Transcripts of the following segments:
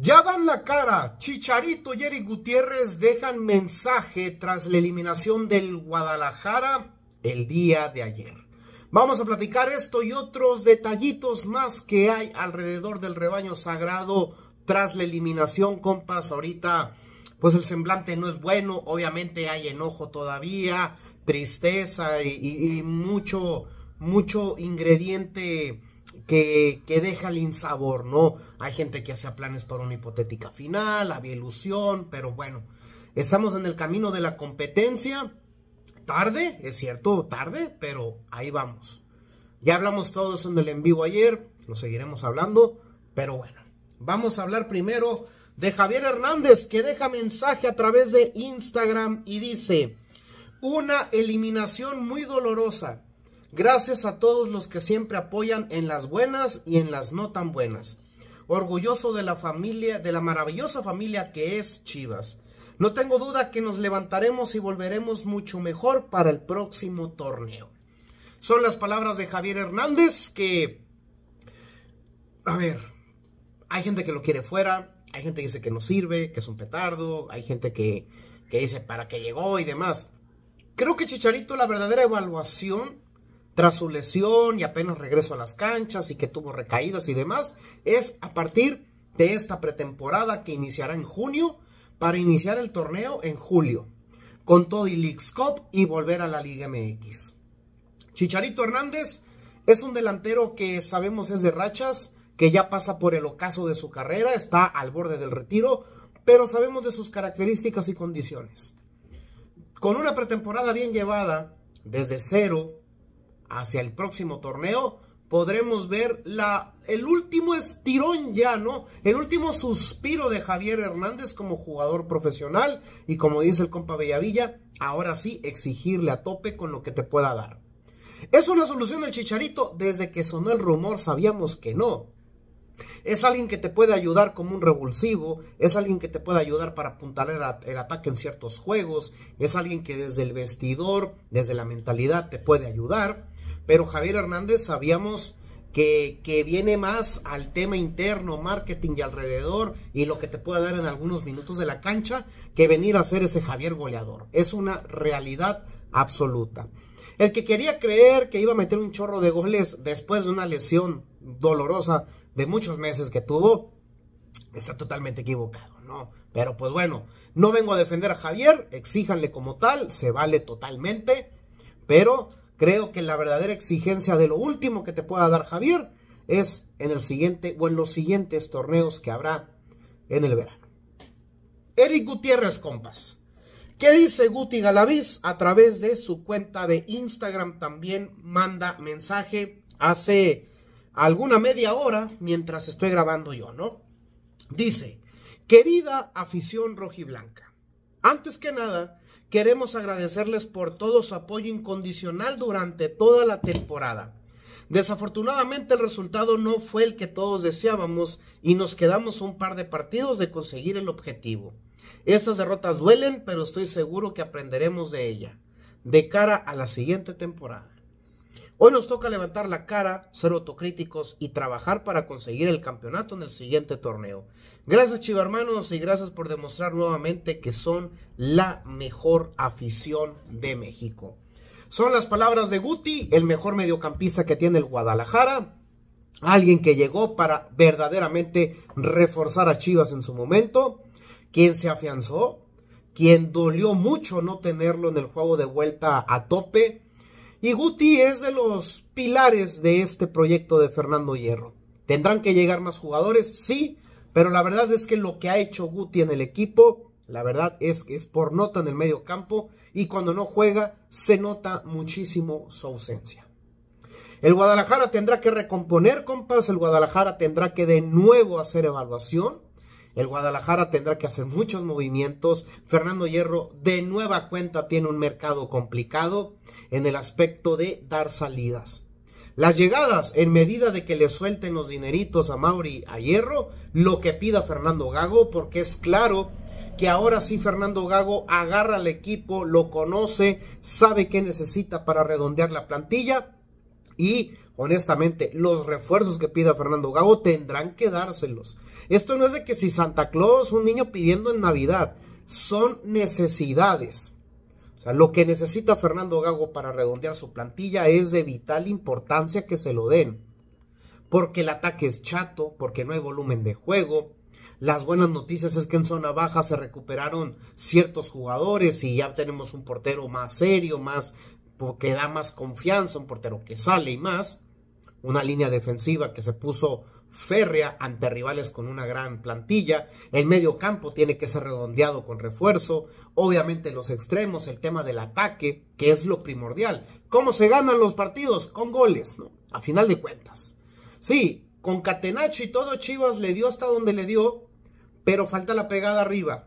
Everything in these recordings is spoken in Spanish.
Ya dan la cara. Chicharito y Eric Gutiérrez dejan mensaje tras la eliminación del Guadalajara el día de ayer. Vamos a platicar esto y otros detallitos más que hay alrededor del rebaño sagrado tras la eliminación, compas. Ahorita, pues el semblante no es bueno. Obviamente hay enojo todavía, tristeza y mucho, mucho ingrediente que, deja el insabor, ¿no? Hay gente que hacía planes para una hipotética final, había ilusión, pero bueno, estamos en el camino de la competencia. Tarde, es cierto, tarde, pero ahí vamos. Ya hablamos todos en el en vivo ayer, lo seguiremos hablando, pero bueno, vamos a hablar primero de Javier Hernández, que deja mensaje a través de Instagram y dice, una eliminación muy dolorosa. Gracias a todos los que siempre apoyan en las buenas y en las no tan buenas. Orgulloso de la familia, de la maravillosa familia que es Chivas. No tengo duda que nos levantaremos y volveremos mucho mejor para el próximo torneo. Son las palabras de Javier Hernández que... A ver, hay gente que lo quiere fuera, hay gente que dice que no sirve, que es un petardo, hay gente que, que dice para qué llegó y demás. Creo que Chicharito, la verdadera evaluación tras su lesión y apenas regreso a las canchas y que tuvo recaídas y demás, es a partir de esta pretemporada que iniciará en junio para iniciar el torneo en julio, con todo y y volver a la Liga MX. Chicharito Hernández es un delantero que sabemos es de rachas, que ya pasa por el ocaso de su carrera, está al borde del retiro, pero sabemos de sus características y condiciones. Con una pretemporada bien llevada, desde cero, hacia el próximo torneo podremos ver el último estirón ya, ¿no? El último suspiro de Javier Hernández como jugador profesional y como dice el compa Bellavilla, ahora sí exigirle a tope con lo que te pueda dar. ¿Es una solución del Chicharito? Desde que sonó el rumor sabíamos que no. Es alguien que te puede ayudar como un revulsivo, es alguien que te puede ayudar para apuntar el ataque en ciertos juegos, es alguien que desde el vestidor, desde la mentalidad te puede ayudar, pero Javier Hernández sabíamos que, que viene más al tema interno, marketing y alrededor y lo que te puede dar en algunos minutos de la cancha que venir a ser ese Javier goleador. Es una realidad absoluta. El que quería creer que iba a meter un chorro de goles después de una lesión dolorosa de muchos meses que tuvo, está totalmente equivocado, ¿no? Pero pues bueno, no vengo a defender a Javier, exíjanle como tal, se vale totalmente, pero creo que la verdadera exigencia de lo último que te pueda dar Javier es en el siguiente o en los siguientes torneos que habrá en el verano. Eric Gutiérrez, compas. ¿Qué dice Guti Galaviz? A través de su cuenta de Instagram también manda mensaje. Hace alguna media hora mientras estoy grabando yo, ¿no? Dice, querida afición rojiblanca, antes que nada, queremos agradecerles por todo su apoyo incondicional durante toda la temporada. Desafortunadamente el resultado no fue el que todos deseábamos y nos quedamos un par de partidos de conseguir el objetivo. Estas derrotas duelen, pero estoy seguro que aprenderemos de ella de cara a la siguiente temporada. Hoy nos toca levantar la cara, ser autocríticos y trabajar para conseguir el campeonato en el siguiente torneo. Gracias Chiva hermanos y gracias por demostrar nuevamente que son la mejor afición de México. Son las palabras de Guti, el mejor mediocampista que tiene el Guadalajara. Alguien que llegó para verdaderamente reforzar a Chivas en su momento. Quien se afianzó. Quien dolió mucho no tenerlo en el juego de vuelta a tope y Guti es de los pilares de este proyecto de Fernando Hierro. ¿Tendrán que llegar más jugadores? Sí, pero la verdad es que lo que ha hecho Guti en el equipo, la verdad es que es por nota en el medio campo y cuando no juega se nota muchísimo su ausencia. El Guadalajara tendrá que recomponer, compás, el Guadalajara tendrá que de nuevo hacer evaluación el Guadalajara tendrá que hacer muchos movimientos. Fernando Hierro de nueva cuenta tiene un mercado complicado en el aspecto de dar salidas. Las llegadas, en medida de que le suelten los dineritos a Mauri a Hierro, lo que pida Fernando Gago, porque es claro que ahora sí Fernando Gago agarra al equipo, lo conoce, sabe qué necesita para redondear la plantilla y honestamente, los refuerzos que pida Fernando Gago tendrán que dárselos. Esto no es de que si Santa Claus, un niño pidiendo en Navidad, son necesidades. O sea, lo que necesita Fernando Gago para redondear su plantilla es de vital importancia que se lo den. Porque el ataque es chato, porque no hay volumen de juego, las buenas noticias es que en zona baja se recuperaron ciertos jugadores y ya tenemos un portero más serio, más que da más confianza, un portero que sale y más, una línea defensiva que se puso férrea ante rivales con una gran plantilla, el medio campo tiene que ser redondeado con refuerzo, obviamente los extremos, el tema del ataque, que es lo primordial. ¿Cómo se ganan los partidos? Con goles, ¿no? A final de cuentas. Sí, con Catenaccio y todo Chivas le dio hasta donde le dio, pero falta la pegada arriba.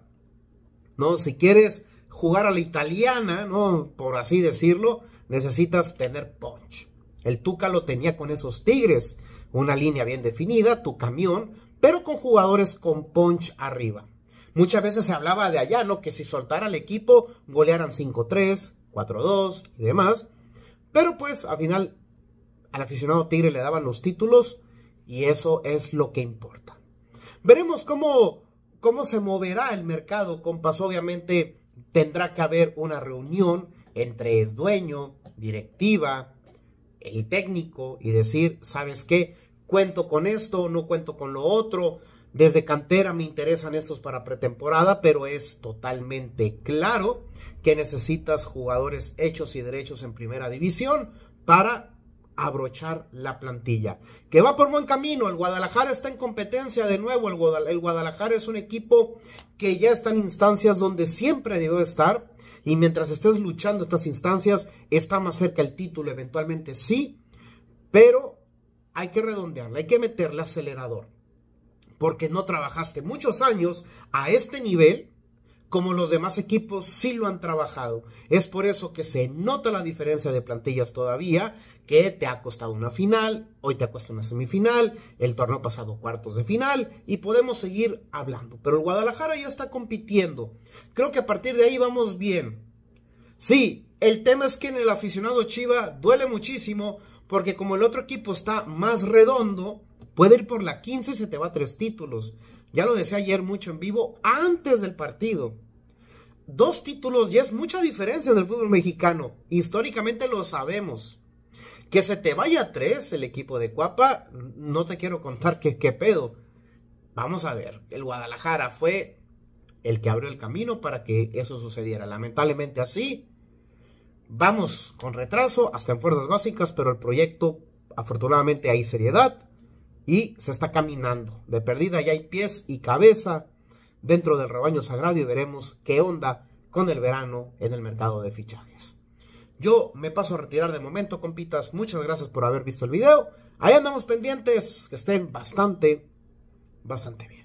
¿No? Si quieres jugar a la italiana, ¿no? Por así decirlo, necesitas tener punch. El Tuca lo tenía con esos Tigres, una línea bien definida, tu camión, pero con jugadores con punch arriba. Muchas veces se hablaba de allá, ¿no? Que si soltara el equipo, golearan 5-3, 4-2 y demás. Pero pues al final al aficionado Tigre le daban los títulos y eso es lo que importa. Veremos cómo, cómo se moverá el mercado con obviamente tendrá que haber una reunión entre dueño, directiva, el técnico y decir, ¿sabes qué? Cuento con esto, no cuento con lo otro. Desde cantera me interesan estos para pretemporada, pero es totalmente claro que necesitas jugadores hechos y derechos en primera división para abrochar la plantilla. Que va por buen camino. El Guadalajara está en competencia de nuevo. El, Guadalajara es un equipo que ya está en instancias donde siempre debió estar. Y mientras estés luchando estas instancias, está más cerca el título, eventualmente sí. Pero hay que redondearla, hay que meterle acelerador. Porque no trabajaste muchos años a este nivel como los demás equipos sí lo han trabajado. Es por eso que se nota la diferencia de plantillas todavía, que te ha costado una final, hoy te ha costado una semifinal, el torneo pasado cuartos de final, y podemos seguir hablando. Pero el Guadalajara ya está compitiendo. Creo que a partir de ahí vamos bien. Sí, el tema es que en el aficionado Chiva duele muchísimo, porque como el otro equipo está más redondo, puede ir por la 15 y se te va tres títulos. Ya lo decía ayer mucho en vivo antes del partido dos títulos y es mucha diferencia en el fútbol mexicano. Históricamente lo sabemos. Que se te vaya tres el equipo de Cuapa, no te quiero contar qué, qué pedo. Vamos a ver, el Guadalajara fue el que abrió el camino para que eso sucediera. Lamentablemente así, vamos con retraso, hasta en fuerzas básicas, pero el proyecto afortunadamente hay seriedad y se está caminando. De perdida ya hay pies y cabeza dentro del rebaño sagrado y veremos qué onda con el verano en el mercado de fichajes. Yo me paso a retirar de momento, compitas. Muchas gracias por haber visto el video. Ahí andamos pendientes, que estén bastante, bastante bien.